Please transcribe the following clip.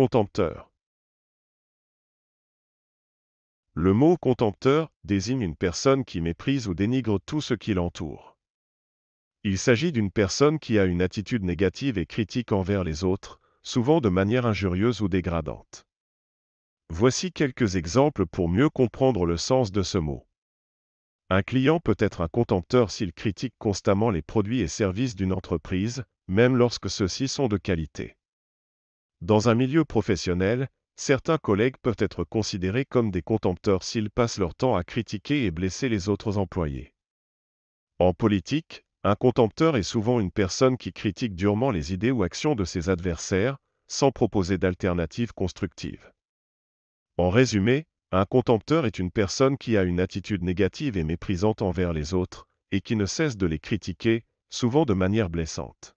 Contempteur. Le mot contempteur désigne une personne qui méprise ou dénigre tout ce qui l'entoure. Il s'agit d'une personne qui a une attitude négative et critique envers les autres, souvent de manière injurieuse ou dégradante. Voici quelques exemples pour mieux comprendre le sens de ce mot. Un client peut être un contempteur s'il critique constamment les produits et services d'une entreprise, même lorsque ceux-ci sont de qualité. Dans un milieu professionnel, certains collègues peuvent être considérés comme des contempteurs s'ils passent leur temps à critiquer et blesser les autres employés. En politique, un contempteur est souvent une personne qui critique durement les idées ou actions de ses adversaires, sans proposer d'alternatives constructives. En résumé, un contempteur est une personne qui a une attitude négative et méprisante envers les autres, et qui ne cesse de les critiquer, souvent de manière blessante.